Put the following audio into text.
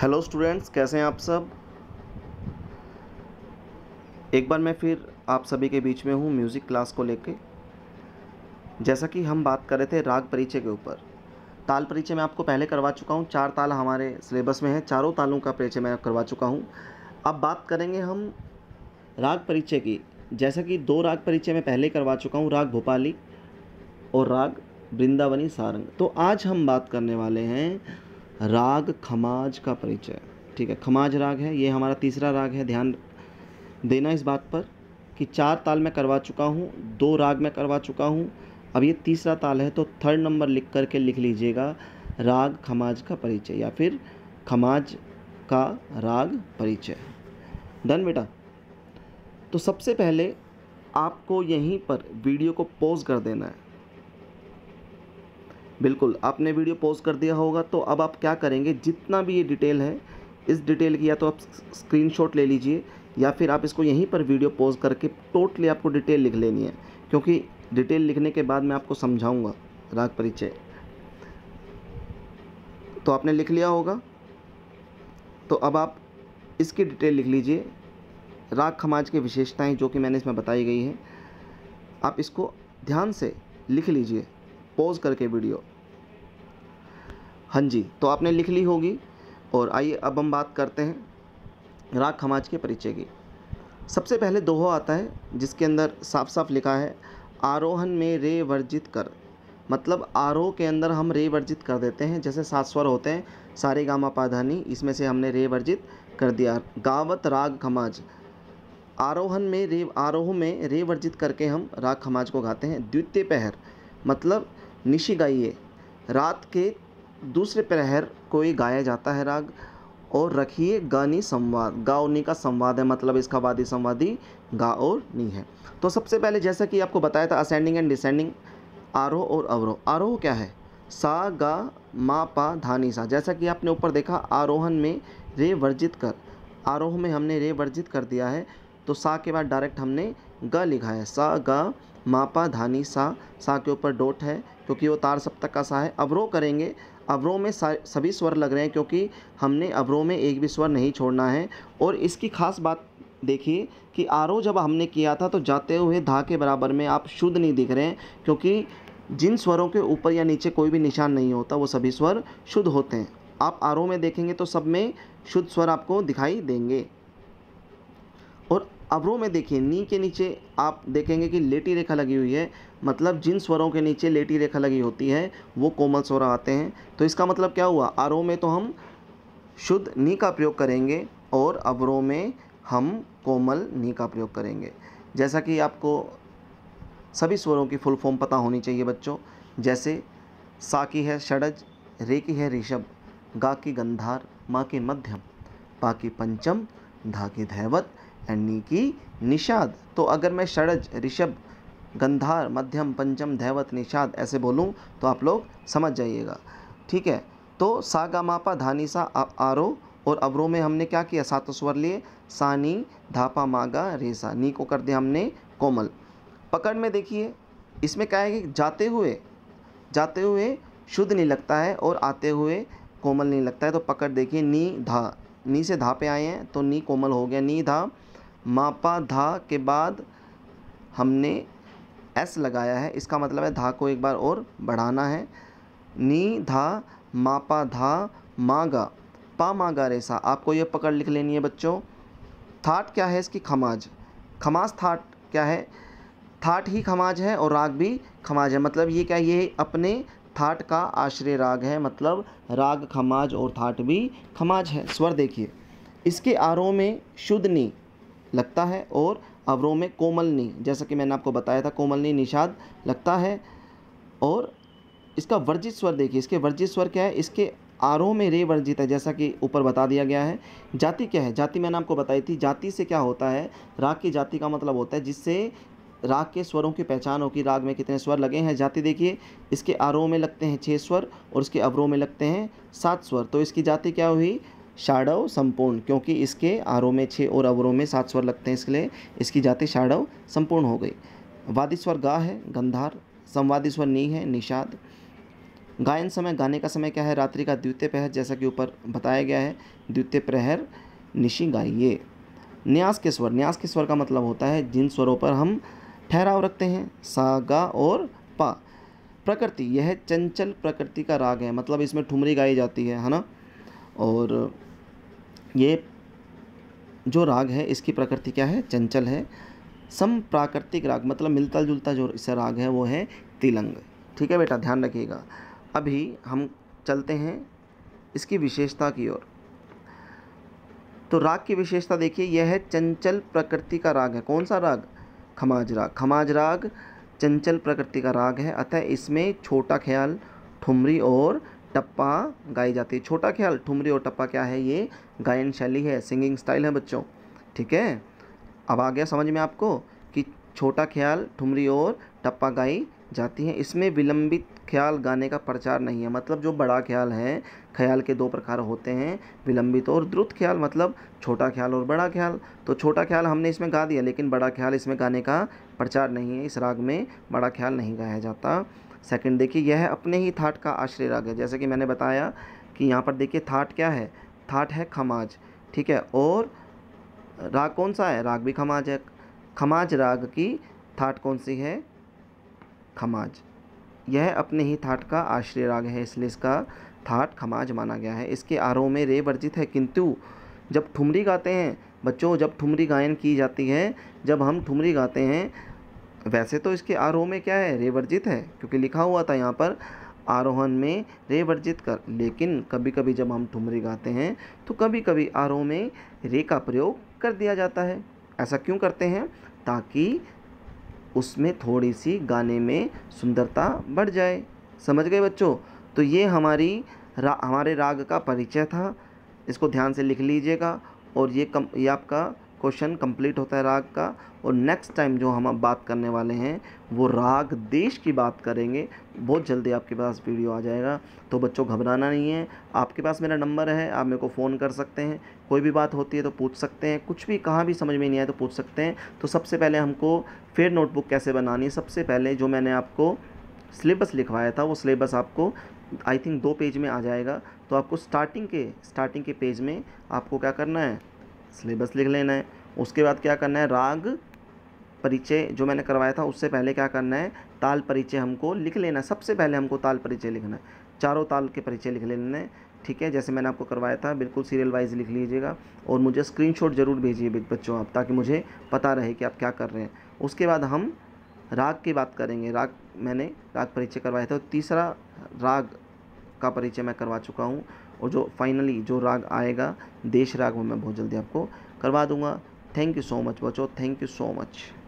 hello students कैसे हैं आप सब एक बार मैं फिर आप सभी के बीच में हूँ म्यूज़िक क्लास को लेके जैसा कि हम बात कर रहे थे राग परिचय के ऊपर ताल परिचय मैं आपको पहले करवा चुका हूँ चार ताल हमारे सिलेबस में है चारों तालों का परिचय मैं करवा चुका हूँ अब बात करेंगे हम राग परिचय की जैसा कि दो राग परिचय मैं पहले करवा चुका हूँ राग भोपाली और राग वृंदावनी सारंग तो आज हम बात करने वाले हैं राग खमाज का परिचय ठीक है खमाज राग है ये हमारा तीसरा राग है ध्यान देना इस बात पर कि चार ताल में करवा चुका हूँ दो राग में करवा चुका हूँ अब ये तीसरा ताल है तो थर्ड नंबर लिख करके लिख लीजिएगा राग खमाज का परिचय या फिर खमाज का राग परिचय डन बेटा तो सबसे पहले आपको यहीं पर वीडियो को पॉज कर देना है बिल्कुल आपने वीडियो पॉज कर दिया होगा तो अब आप क्या करेंगे जितना भी ये डिटेल है इस डिटेल की या तो आप स्क्रीनशॉट ले लीजिए या फिर आप इसको यहीं पर वीडियो पॉज करके टोटली आपको डिटेल लिख लेनी है क्योंकि डिटेल लिखने के बाद मैं आपको समझाऊंगा राग परिचय तो आपने लिख लिया होगा तो अब आप इसकी डिटेल लिख लीजिए राग खमाज की विशेषताएँ जो कि मैंने इसमें बताई गई हैं आप इसको ध्यान से लिख लीजिए पॉज करके वीडियो हाँ जी तो आपने लिख ली होगी और आइए अब हम बात करते हैं राग खमाज के परिचय की सबसे पहले दोहा आता है जिसके अंदर साफ साफ लिखा है आरोहन में रे वर्जित कर मतलब आरोह के अंदर हम रे वर्जित कर देते हैं जैसे सात स्वर होते हैं सारे गामा पाधानी इसमें से हमने रे वर्जित कर दिया गावत राग खमाज आरोहन में रे आरोह में रे वर्जित करके हम राग खमाज को गाते हैं द्वितीय पहर मतलब निशी गाइए रात के दूसरे प्रहर को ही गाया जाता है राग और रखिए गानी संवाद गा नी का संवाद है मतलब इसका वादी संवादी गा और नी है तो सबसे पहले जैसा कि आपको बताया था असेंडिंग एंड डिसेंडिंग आरोह और अवरोह आरोह क्या है सा गा मा पा धानी सा जैसा कि आपने ऊपर देखा आरोहन में रे वर्जित कर आरोह में हमने रे वर्जित कर दिया है तो सा के बाद डायरेक्ट हमने ग लिखा है सा ग मापा धानी सा सा के ऊपर डोट है क्योंकि वो तार सप्तक का सा है अवरोह करेंगे अवरोह में सभी स्वर लग रहे हैं क्योंकि हमने अवरोह में एक भी स्वर नहीं छोड़ना है और इसकी खास बात देखिए कि आरोह जब हमने किया था तो जाते हुए धा के बराबर में आप शुद्ध नहीं दिख रहे हैं क्योंकि जिन स्वरों के ऊपर या नीचे कोई भी निशान नहीं होता वो सभी स्वर शुद्ध होते हैं आप आरोह में देखेंगे तो सब में शुद्ध स्वर आपको दिखाई देंगे अवरों में देखिए नी के नीचे आप देखेंगे कि लेटी रेखा लगी हुई है मतलब जिन स्वरों के नीचे लेटी रेखा लगी होती है वो कोमल स्वर आते हैं तो इसका मतलब क्या हुआ आरो में तो हम शुद्ध नी का प्रयोग करेंगे और अवरों में हम कोमल नी का प्रयोग करेंगे जैसा कि आपको सभी स्वरों की फुल फॉर्म पता होनी चाहिए बच्चों जैसे सा की है षडज रे की है ऋषभ गा की गंधार माँ की मध्यम पा की पंचम धा की धैवत नी की निषाद तो अगर मैं षड़ज ऋषभ गंधार मध्यम पंचम धैवत निषाद ऐसे बोलूँ तो आप लोग समझ जाइएगा ठीक है तो सा गामापा धानीसा आरो और अवरो में हमने क्या किया सात स्वर लिए सानी धापा मागा रेसा नी को कर दिया हमने कोमल पकड़ में देखिए इसमें क्या है कि जाते हुए जाते हुए शुद्ध नहीं लगता है और आते हुए कोमल नहीं लगता है तो पकड़ देखिए नी धा नी से धापे आए हैं तो नी कोमल हो गया नी धा मापा धा के बाद हमने एस लगाया है इसका मतलब है धा को एक बार और बढ़ाना है नी धा मापा धा मागा पा मागा रेसा आपको ये पकड़ लिख लेनी है बच्चों थाट क्या है इसकी खमाज खमाज थाट क्या है थाट ही खमाज है और राग भी खमाज है मतलब ये क्या ये अपने थाट का आश्रय राग है मतलब राग खमाज और थाट भी खमाज है स्वर देखिए इसके आरोह में शुद्ध नी लगता है और अवरों में कोमलनी जैसा कि मैंने आपको बताया था कोमलनी निषाद लगता है और इसका वर्जित स्वर देखिए इसके वर्जित स्वर क्या है इसके आरोह में रे वर्जित है जैसा कि ऊपर बता दिया गया है जाति क्या है जाति मैंने आपको बताई थी जाति से क्या होता है राग की जाति का मतलब होता है जिससे राग के स्वरों की पहचान हो कि राग में कितने स्वर लगे हैं जाति देखिए इसके आरोह में लगते हैं छः स्वर और इसके अवरोह में लगते हैं सात स्वर तो इसकी जाति क्या हुई शाडव संपूर्ण क्योंकि इसके आरों में छः और अवरों में सात स्वर लगते हैं इसलिए इसकी जाति शाडव संपूर्ण हो गई वादी स्वर गा है गंधार संवादी स्वर नी है निषाद गायन समय गाने का समय क्या है रात्रि का द्वितीय प्रहर जैसा कि ऊपर बताया गया है द्वितीय प्रहर निशी गाइए न्यास के स्वर न्यास के स्वर का मतलब होता है जिन स्वरों पर हम ठहराव रखते हैं सा गा और पा प्रकृति यह चंचल प्रकृति का राग है मतलब इसमें ठुमरी गाई जाती है है ना और ये जो राग है इसकी प्रकृति क्या है चंचल है सम प्राकृतिक राग मतलब मिलता जुलता जो इसका राग है वो है तिलंग ठीक है बेटा ध्यान रखिएगा अभी हम चलते हैं इसकी विशेषता की ओर तो राग की विशेषता देखिए यह है चंचल प्रकृति का राग है कौन सा राग खमाज राग खमाज राग चंचल प्रकृति का राग है अतः इसमें छोटा ख्याल ठुमरी और टप्पा गाई जाती है छोटा ख्याल ठुमरी और टप्पा क्या है ये गायन शैली है सिंगिंग स्टाइल है बच्चों ठीक है अब आ गया समझ में आपको कि छोटा ख्याल ठुमरी और टप्पा गाई जाती हैं इसमें विलंबित ख्याल गाने का प्रचार नहीं है मतलब जो बड़ा ख्याल है ख्याल के दो प्रकार होते हैं विलंबित और द्रुत ख्याल मतलब छोटा ख्याल और बड़ा ख्याल तो छोटा ख्याल हमने इसमें गा दिया लेकिन बड़ा ख्याल इसमें गाने का प्रचार नहीं है इस राग में बड़ा ख्याल नहीं गाया जाता सेकंड देखिए यह अपने ही थाट का आश्रय राग है जैसे कि मैंने बताया कि यहाँ पर देखिए थाट क्या है थाट है खमाज ठीक है और राग कौन सा है राग भी खमाज है खमाज राग की थाट कौन सी है खमाज यह अपने ही थाट का आश्रय राग है इसलिए इसका थाट खमाज माना गया है इसके आरोह में रे वर्जित है किंतु जब ठुमरी गाते हैं बच्चों जब ठुमरी गायन की जाती है जब हम ठुमरी गाते हैं वैसे तो इसके आरोह में क्या है रे वर्जित है क्योंकि लिखा हुआ था यहाँ पर आरोहण में रे वर्जित कर लेकिन कभी कभी जब हम ठुमरी गाते हैं तो कभी कभी आरोह में रे का प्रयोग कर दिया जाता है ऐसा क्यों करते हैं ताकि उसमें थोड़ी सी गाने में सुंदरता बढ़ जाए समझ गए बच्चों तो ये हमारी रा, हमारे राग का परिचय था इसको ध्यान से लिख लीजिएगा और ये कम ये आपका क्वेश्चन कंप्लीट होता है राग का और नेक्स्ट टाइम जो हम बात करने वाले हैं वो राग देश की बात करेंगे बहुत जल्दी आपके पास वीडियो आ जाएगा तो बच्चों घबराना नहीं है आपके पास मेरा नंबर है आप मेरे को फ़ोन कर सकते हैं कोई भी बात होती है तो पूछ सकते हैं कुछ भी कहाँ भी समझ में नहीं आए तो पूछ सकते हैं तो सबसे पहले हमको फिर नोटबुक कैसे बनानी है सबसे पहले जो मैंने आपको सिलेबस लिखवाया था वो सिलेबस आपको आई थिंक दो पेज में आ जाएगा तो आपको स्टार्टिंग के स्टार्टिंग के पेज में आपको क्या करना है सिलेबस लिख लेना है उसके बाद क्या करना है राग परिचय जो मैंने करवाया था उससे पहले क्या करना है ताल परिचय हमको लिख लेना है सबसे पहले हमको ताल परिचय लिखना है चारों ताल के परिचय लिख लेना है ठीक है जैसे मैंने आपको करवाया था बिल्कुल सीरियल वाइज लिख लीजिएगा और मुझे स्क्रीनशॉट ज़रूर भेजिए बच्चों आप ताकि मुझे पता रहे कि आप क्या कर रहे हैं उसके बाद हम राग की बात करेंगे राग मैंने राग परिचय करवाया था तीसरा राग का परिचय मैं करवा चुका हूँ और जो फाइनली जो राग आएगा देश राग वो मैं बहुत जल्दी आपको करवा दूंगा थैंक यू सो मच बच्चों थैंक यू सो मच